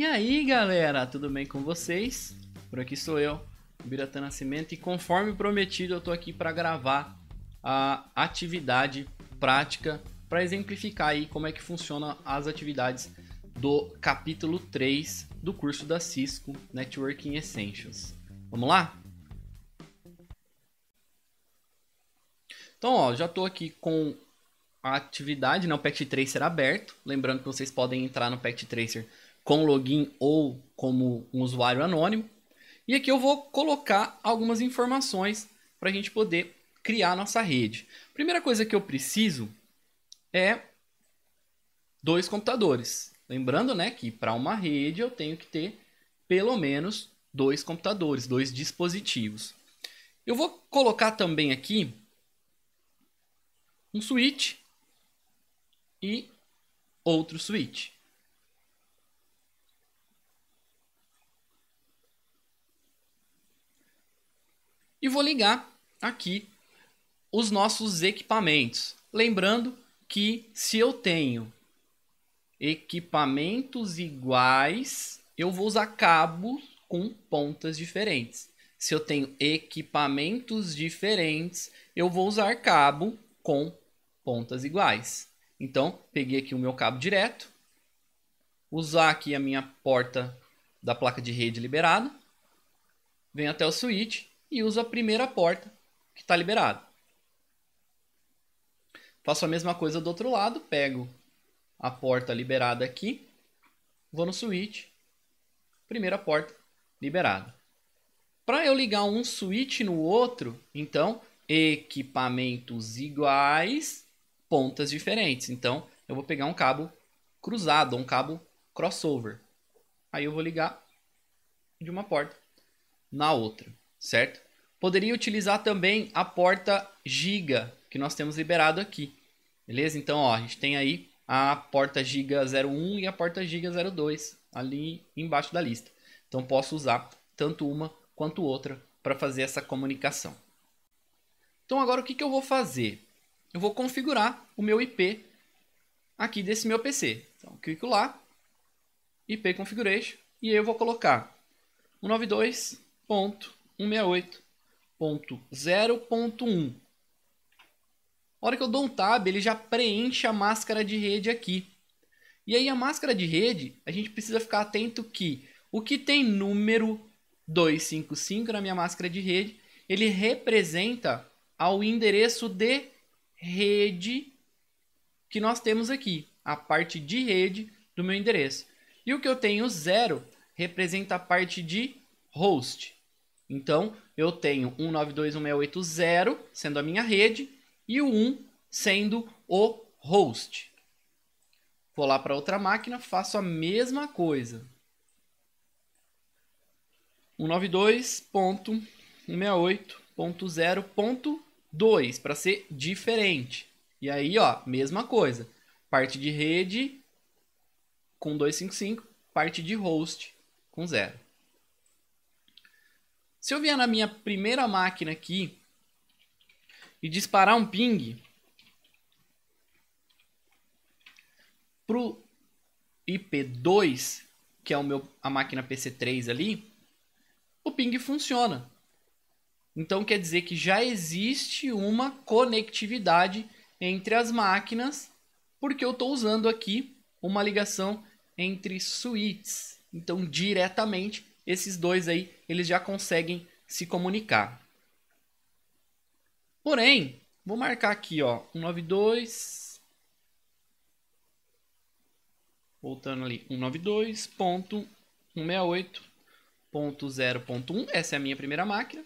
E aí galera, tudo bem com vocês? Por aqui sou eu, Biratã Nascimento, e conforme prometido, eu tô aqui para gravar a atividade prática para exemplificar aí como é que funciona as atividades do capítulo 3 do curso da Cisco Networking Essentials. Vamos lá? Então, ó, já estou aqui com a atividade, né? O Pact Tracer aberto. Lembrando que vocês podem entrar no Pact Tracer com login ou como um usuário anônimo. E aqui eu vou colocar algumas informações para a gente poder criar nossa rede. Primeira coisa que eu preciso é dois computadores. Lembrando, né, que para uma rede eu tenho que ter pelo menos dois computadores, dois dispositivos. Eu vou colocar também aqui um switch e outro switch. e vou ligar aqui os nossos equipamentos. Lembrando que se eu tenho equipamentos iguais, eu vou usar cabos com pontas diferentes. Se eu tenho equipamentos diferentes, eu vou usar cabo com pontas iguais. Então, peguei aqui o meu cabo direto, usar aqui a minha porta da placa de rede liberada, venho até o switch e uso a primeira porta que está liberada. Faço a mesma coisa do outro lado, pego a porta liberada aqui, vou no switch, primeira porta liberada. Para eu ligar um switch no outro, então equipamentos iguais, pontas diferentes. Então eu vou pegar um cabo cruzado, um cabo crossover. Aí eu vou ligar de uma porta na outra certo? Poderia utilizar também a porta giga que nós temos liberado aqui, beleza? Então, ó, a gente tem aí a porta giga 01 e a porta giga 02 ali embaixo da lista. Então, posso usar tanto uma quanto outra para fazer essa comunicação. Então, agora o que, que eu vou fazer? Eu vou configurar o meu IP aqui desse meu PC. Então, clico lá, IP configuration, e eu vou colocar 192. 168.0.1. A hora que eu dou um tab, ele já preenche a máscara de rede aqui. E aí a máscara de rede, a gente precisa ficar atento que o que tem número 255 na minha máscara de rede, ele representa ao endereço de rede que nós temos aqui, a parte de rede do meu endereço. E o que eu tenho zero representa a parte de host. Então, eu tenho 192.168.0 sendo a minha rede e o 1 sendo o host. Vou lá para outra máquina, faço a mesma coisa. 192.168.0.2 para ser diferente. E aí, ó, mesma coisa. Parte de rede com 255, parte de host com 0. Se eu vier na minha primeira máquina aqui e disparar um ping pro IP2, que é o meu, a máquina PC3 ali, o ping funciona. Então quer dizer que já existe uma conectividade entre as máquinas, porque eu estou usando aqui uma ligação entre suítes. Então diretamente esses dois aí, eles já conseguem se comunicar. Porém, vou marcar aqui, ó, 192 voltando ali, 192.168.0.1, essa é a minha primeira máquina.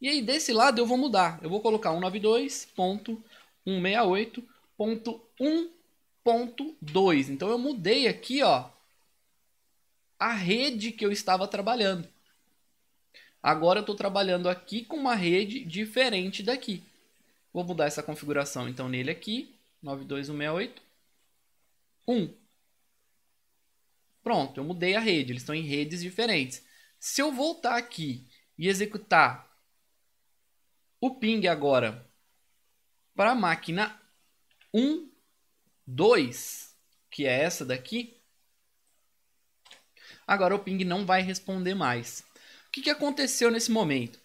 E aí desse lado eu vou mudar, eu vou colocar 192.168.1.2. Então eu mudei aqui, ó, a rede que eu estava trabalhando. Agora eu estou trabalhando aqui com uma rede diferente daqui. Vou mudar essa configuração então nele aqui, 92168 1. Pronto, eu mudei a rede, eles estão em redes diferentes. Se eu voltar aqui e executar o ping agora para a máquina 1, 2, que é essa daqui, agora o ping não vai responder mais. O que, que aconteceu nesse momento?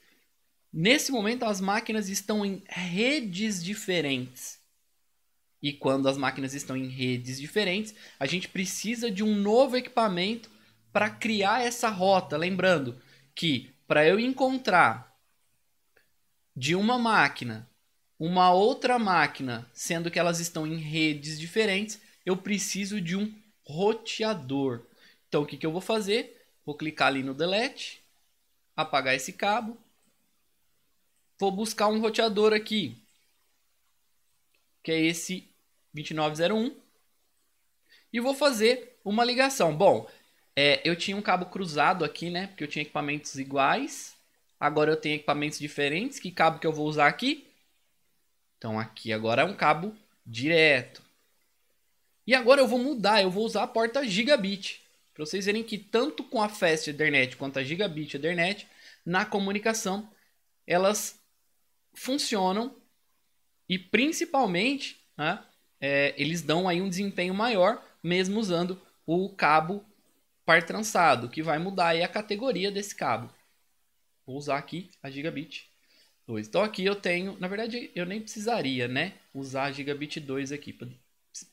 Nesse momento as máquinas estão em redes diferentes. E quando as máquinas estão em redes diferentes, a gente precisa de um novo equipamento para criar essa rota. Lembrando que para eu encontrar de uma máquina uma outra máquina, sendo que elas estão em redes diferentes, eu preciso de um roteador. Então o que, que eu vou fazer? Vou clicar ali no delete, apagar esse cabo. Vou buscar um roteador aqui, que é esse 2901. E vou fazer uma ligação. Bom, é, eu tinha um cabo cruzado aqui, né? Porque eu tinha equipamentos iguais. Agora eu tenho equipamentos diferentes. Que cabo que eu vou usar aqui? Então aqui agora é um cabo direto. E agora eu vou mudar, eu vou usar a porta gigabit. Para vocês verem que tanto com a Fast Ethernet quanto a Gigabit Ethernet, na comunicação, elas funcionam e principalmente né, é, eles dão aí um desempenho maior, mesmo usando o cabo par trançado, que vai mudar aí a categoria desse cabo. Vou usar aqui a Gigabit 2. Então aqui eu tenho, na verdade eu nem precisaria né, usar a Gigabit 2 aqui,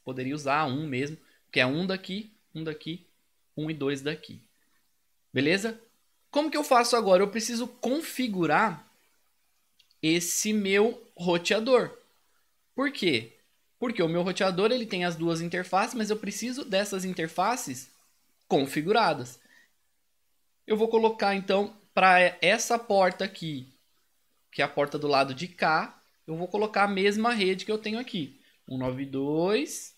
poderia usar um mesmo, que é um daqui, um daqui 1 e 2 daqui. Beleza? Como que eu faço agora? Eu preciso configurar esse meu roteador. Por quê? Porque o meu roteador ele tem as duas interfaces, mas eu preciso dessas interfaces configuradas. Eu vou colocar então para essa porta aqui, que é a porta do lado de cá, eu vou colocar a mesma rede que eu tenho aqui. 192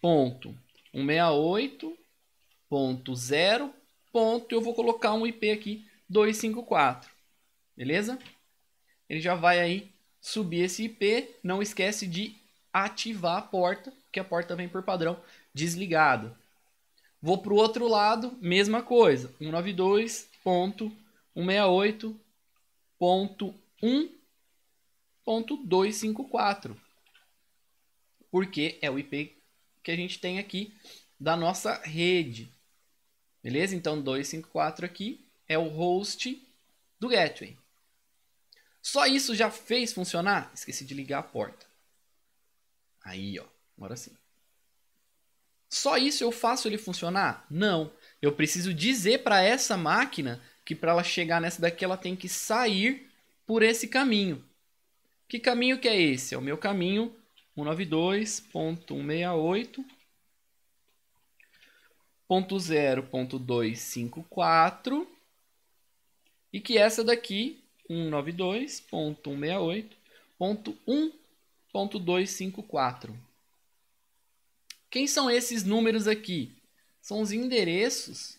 ponto 168.0. Ponto, eu vou colocar um IP aqui 254. Beleza? Ele já vai aí subir esse IP. Não esquece de ativar a porta, que a porta vem por padrão desligada. Vou para o outro lado, mesma coisa. 192.168.1.254. Porque é o IP que a gente tem aqui da nossa rede. Beleza? Então 254 aqui é o host do gateway. Só isso já fez funcionar? Esqueci de ligar a porta. Aí, ó, agora sim. Só isso eu faço ele funcionar? Não. Eu preciso dizer para essa máquina que para ela chegar nessa daqui ela tem que sair por esse caminho. Que caminho que é esse? É o meu caminho 192.168.0.254 e que essa daqui, 192.168.1.254. Quem são esses números aqui? São os endereços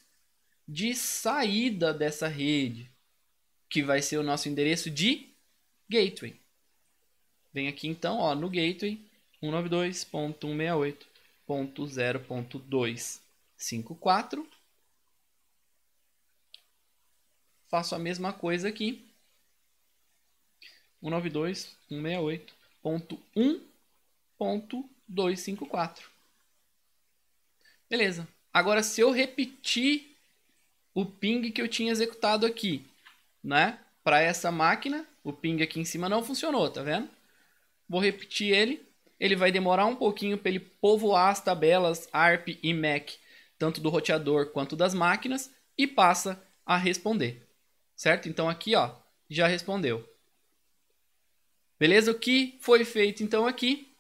de saída dessa rede, que vai ser o nosso endereço de gateway. Vem aqui então, ó, no gateway, 192.168.0.254. Faço a mesma coisa aqui. 192.168.1.254. Beleza. Agora, se eu repetir o ping que eu tinha executado aqui, né? Para essa máquina, o ping aqui em cima não funcionou, tá vendo? Vou repetir ele ele vai demorar um pouquinho para ele povoar as tabelas ARP e MAC, tanto do roteador quanto das máquinas, e passa a responder. Certo? Então aqui ó, já respondeu. Beleza? O que foi feito então aqui?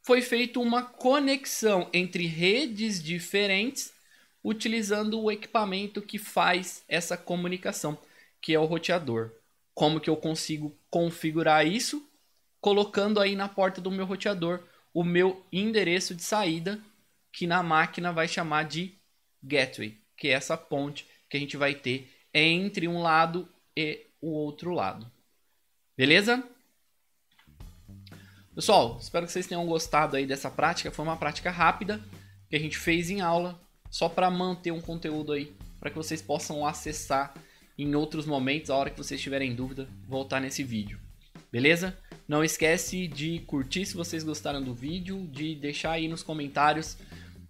Foi feita uma conexão entre redes diferentes utilizando o equipamento que faz essa comunicação, que é o roteador. Como que eu consigo configurar isso? colocando aí na porta do meu roteador o meu endereço de saída, que na máquina vai chamar de gateway, que é essa ponte que a gente vai ter entre um lado e o outro lado. Beleza? Pessoal, espero que vocês tenham gostado aí dessa prática. Foi uma prática rápida que a gente fez em aula, só para manter um conteúdo aí, para que vocês possam acessar em outros momentos, a hora que vocês tiverem dúvida, voltar nesse vídeo. Beleza? Não esquece de curtir se vocês gostaram do vídeo, de deixar aí nos comentários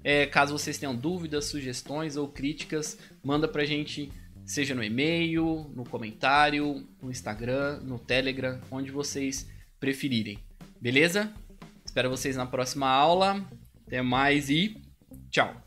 é, caso vocês tenham dúvidas, sugestões ou críticas, manda pra gente, seja no e-mail, no comentário, no Instagram, no Telegram, onde vocês preferirem. Beleza? Espero vocês na próxima aula. Até mais e tchau!